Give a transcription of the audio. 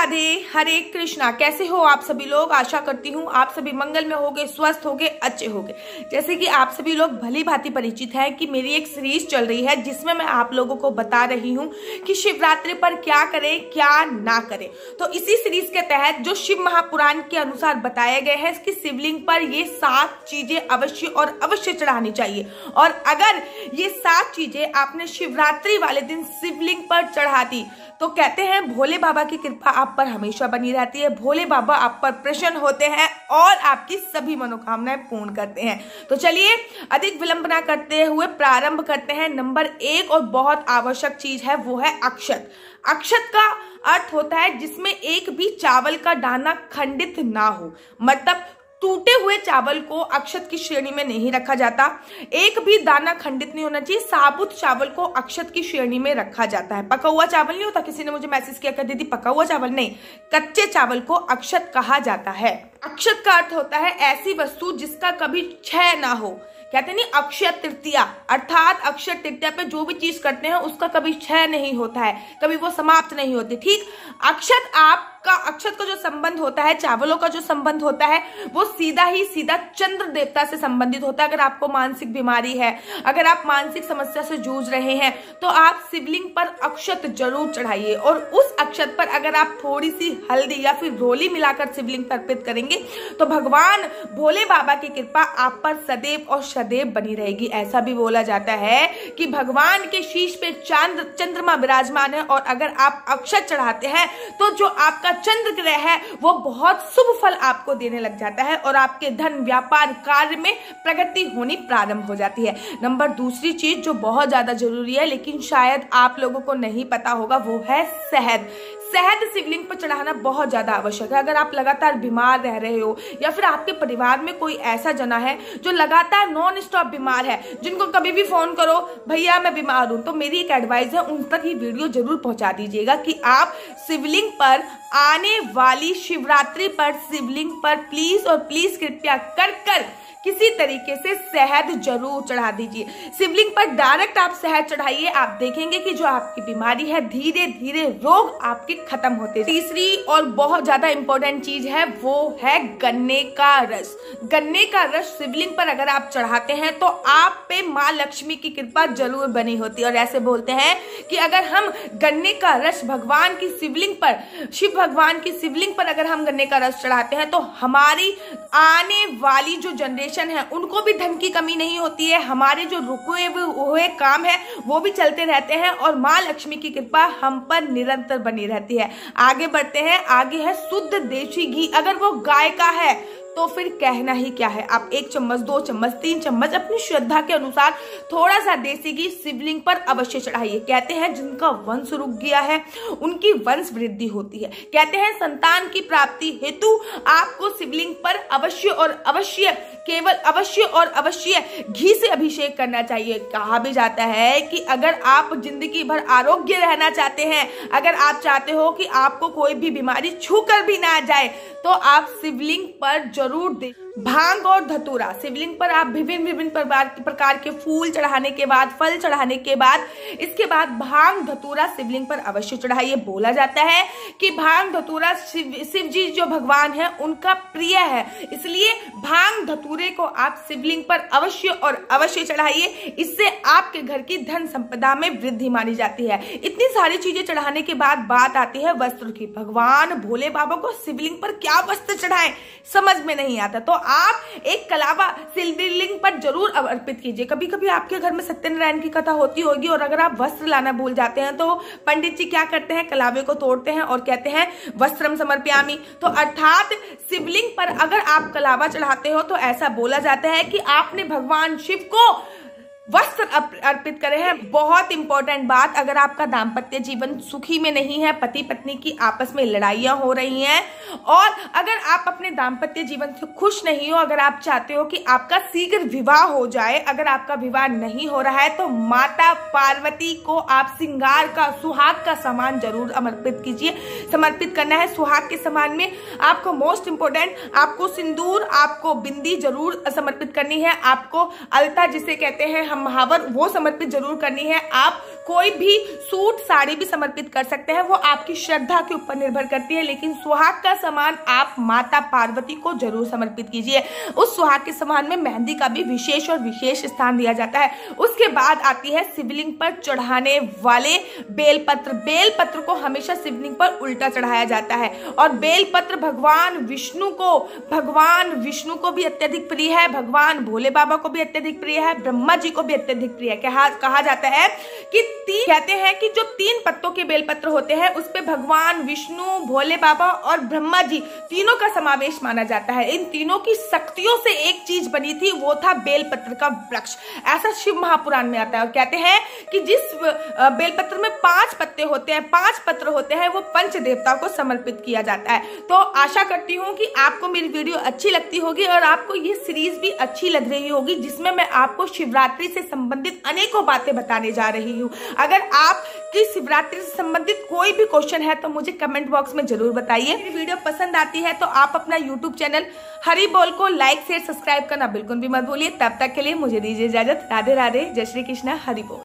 राधे हरे कृष्णा कैसे हो आप सभी लोग आशा करती हूँ आप सभी मंगल में होगे स्वस्थ होगे अच्छे होगे जैसे कि आप सभी लोग भली भांति परिचित हैं कि मेरी एक सीरीज चल रही है जिसमें मैं आप लोगों को बता रही हूँ कि शिवरात्रि पर क्या करें क्या ना करें तो इसी सीरीज के तहत जो शिव महापुराण के अनुसार बताया गया है कि शिवलिंग पर ये सात चीजें अवश्य और अवश्य चढ़ानी चाहिए और अगर ये सात चीजें आपने शिवरात्रि वाले दिन शिवलिंग पर चढ़ा दी तो कहते हैं भोले बाबा की कृपा आप आप पर हमेशा बनी रहती है भोले बाबा आप पर प्रसन्न होते हैं और आपकी सभी मनोकामनाएं पूर्ण करते हैं तो चलिए अधिक विलंब ना करते हुए प्रारंभ करते हैं नंबर एक और बहुत आवश्यक चीज है वो है अक्षत अक्षत का अर्थ होता है जिसमें एक भी चावल का दाना खंडित ना हो मतलब टूटे हुए चावल को अक्षत की श्रेणी में नहीं रखा जाता एक भी दाना खंडित नहीं होना चाहिए साबुत चावल को अक्षत की श्रेणी में रखा जाता है पका हुआ चावल नहीं होता किसी ने मुझे मैसेज किया कर दीदी पका हुआ चावल नहीं कच्चे चावल को अक्षत कहा जाता है अक्षत का अर्थ होता है ऐसी वस्तु जिसका कभी क्षय ना हो कहते नहीं अक्षय तृतीया अर्थात अक्षय तृतीया पे जो भी चीज करते हैं उसका कभी क्षय नहीं होता है कभी वो समाप्त नहीं होती ठीक अक्षत आपका अक्षत का जो संबंध होता है चावलों का जो संबंध होता है वो सीधा ही सीधा चंद्र देवता से संबंधित होता है अगर आपको मानसिक बीमारी है अगर आप मानसिक समस्या से जूझ रहे हैं तो आप शिवलिंग पर अक्षत जरूर चढ़ाइए और उस अक्षत पर अगर आप थोड़ी सी हल्दी या फिर रोली मिलाकर शिवलिंग अर्पित करेंगे तो भगवान भोले बाबा की कृपा आप पर सदैव और सदैव अच्छा बनी रहेगी ऐसा भी बोला जाता है कि भगवान के शीश पे चांद चंद्रमा विराजमान है और अगर आप अक्षत चढ़ाते हैं तो जो आपका चंद्र ग्रह है वो बहुत शुभ फल आपको देने लग जाता है और आपके धन व्यापार कार्य में प्रगति होनी प्रारंभ हो जाती है नंबर दूसरी चीज जो बहुत ज्यादा जरूरी है लेकिन शायद आप लोगों को नहीं पता होगा वो है शहद शहद शिवलिंग पर चढ़ाना बहुत ज्यादा आवश्यक है अगर आप लगातार बीमार रह रहे हो या फिर आपके परिवार में कोई ऐसा जना है जो लगातार नौ नॉन स्टॉप बीमार है जिनको कभी भी फ़ोन करो भैया मैं बीमार हूँ तो मेरी एक एडवाइस है उन तक ये वीडियो जरूर पहुँचा दीजिएगा कि आप शिवलिंग पर आने वाली शिवरात्रि पर शिवलिंग पर प्लीज़ और प्लीज़ कृपया कर कर किसी तरीके से शहद जरूर चढ़ा दीजिए शिवलिंग पर डायरेक्ट आप शहद चढ़ाइए आप देखेंगे कि जो आपकी बीमारी है धीरे धीरे रोग आपके खत्म होते तीसरी और बहुत ज्यादा इंपॉर्टेंट चीज है वो है गन्ने का रस गन्ने का रस शिवलिंग पर अगर आप चढ़ाते हैं तो आप पे माँ लक्ष्मी की कृपा जरूर बनी होती है और ऐसे बोलते हैं कि अगर हम गन्ने का रस भगवान की शिवलिंग पर शिव भगवान की शिवलिंग पर अगर हम गन्ने का रस चढ़ाते हैं तो हमारी आने वाली जो जनरेशन ऑपरेशन है उनको भी धन की कमी नहीं होती है हमारे जो रुके हुए काम है वो भी चलते रहते हैं और माँ लक्ष्मी की कृपा हम पर निरंतर बनी रहती है आगे बढ़ते हैं आगे है शुद्ध देशी घी अगर वो गाय का है तो फिर कहना ही क्या है आप एक चम्मच दो चम्मच तीन चम्मच अपनी श्रद्धा के अनुसार थोड़ा सा देसी घी शिवलिंग पर अवश्य चढ़ाइए कहते हैं जिनका वंश रुक गया है उनकी वंश वृद्धि होती है कहते हैं संतान की प्राप्ति हेतु आपको शिवलिंग पर अवश्य और अवश्य केवल अवश्य और अवश्य घी से अभिषेक करना चाहिए कहा भी जाता है कि अगर आप जिंदगी भर आरोग्य रहना चाहते हैं अगर आप चाहते हो कि आपको कोई भी बीमारी छू कर भी ना जाए तो आप शिवलिंग पर जरूर दे भांग और धतूरा शिवलिंग पर आप विभिन्न विभिन्न प्रकार के फूल चढ़ाने के बाद फल चढ़ाने के बाद इसके बाद भांग धतूरा शिवलिंग पर अवश्य चढ़ाइए बोला जाता है कि भांग धतूरा शिव जी जो भगवान है उनका प्रिय है इसलिए भांग धतूरे को आप शिवलिंग पर अवश्य और अवश्य चढ़ाइए इससे आपके घर की धन संपदा में वृद्धि मानी जाती है इतनी सारी चीजें चढ़ाने के बाद बात आती है वस्त्र की भगवान भोले बाबा को शिवलिंग पर क्या वस्त्र चढ़ाएं समझ में नहीं आता तो आप एक कलावा शिवलिंग पर जरूर अर्पित कीजिए कभी कभी आपके घर में सत्यनारायण की कथा होती होगी और अगर आप वस्त्र लाना भूल जाते हैं तो पंडित जी क्या करते हैं कलावे को तोड़ते हैं और कहते हैं वस्त्रम समर्पयामी तो अर्थात शिवलिंग पर अगर आप कलावा चढ़ाते हो तो ऐसा बोला जाता है कि आपने भगवान शिव को वस्त्र अर्पित करे हैं बहुत इंपॉर्टेंट बात अगर आपका दाम्पत्य जीवन सुखी में नहीं है पति पत्नी की आपस में लड़ाइयाँ हो रही हैं और अगर आप अपने दाम्पत्य जीवन से खुश नहीं हो अगर आप चाहते हो कि आपका शीघ्र विवाह हो जाए अगर आपका विवाह नहीं हो रहा है तो माता पार्वती को आप श्रृंगार का सुहाग का सामान जरूर समर्पित कीजिए समर्पित करना है सुहाग के सामान में आपको मोस्ट इंपॉर्टेंट आपको सिंदूर आपको बिंदी जरूर समर्पित करनी है आपको अलता जिसे कहते हैं हम महावर वो समर्पित जरूर करनी है आप कोई भी सूट साड़ी भी समर्पित कर सकते हैं वो आपकी श्रद्धा के ऊपर निर्भर करती है लेकिन सुहाग का सामान आप माता पार्वती को जरूर समर्पित कीजिए उस सुहाग के सामान में मेहंदी का भी विशेष और विशेष स्थान दिया जाता है उसके बाद आती है शिवलिंग पर चढ़ाने वाले बेलपत्र बेलपत्र को हमेशा शिवलिंग पर उल्टा चढ़ाया जाता है और बेलपत्र भगवान विष्णु को भगवान विष्णु को भी अत्यधिक प्रिय है भगवान भोले बाबा को भी अत्यधिक प्रिय है ब्रह्मा जी को भी अत्यधिक प्रिय है कहा, कहा जाता है कि तीन कहते हैं कि जो तीन पत्तों के बेलपत्र होते हैं उस पर भगवान विष्णु भोले बाबा और ब्रह्मा जी तीनों का समावेश माना जाता है इन तीनों की शक्तियों से एक चीज बनी थी वो था बेलपत्र का वृक्ष ऐसा शिव महापुराण में आता है और कहते हैं कि जिस बेलपत्र में पांच पत्ते होते हैं पांच पत्र होते हैं वो पंच देवता को समर्पित किया जाता है तो आशा करती हूँ कि आपको मेरी वीडियो अच्छी लगती होगी और आपको ये सीरीज भी अच्छी लग रही होगी जिसमें मैं आपको शिवरात्रि से संबंधित अनेकों बातें बताने जा रही हूँ अगर आपकी शिवरात्रि से संबंधित कोई भी क्वेश्चन है तो मुझे कमेंट बॉक्स में जरूर बताइए वीडियो पसंद आती है तो आप अपना यूट्यूब चैनल हरी बोल को लाइक शेयर सब्सक्राइब करना बिल्कुल भी मत भूलिए तब तक के लिए मुझे दीजिए इजाजत राधे राधे जय श्री कृष्णा हरी बोल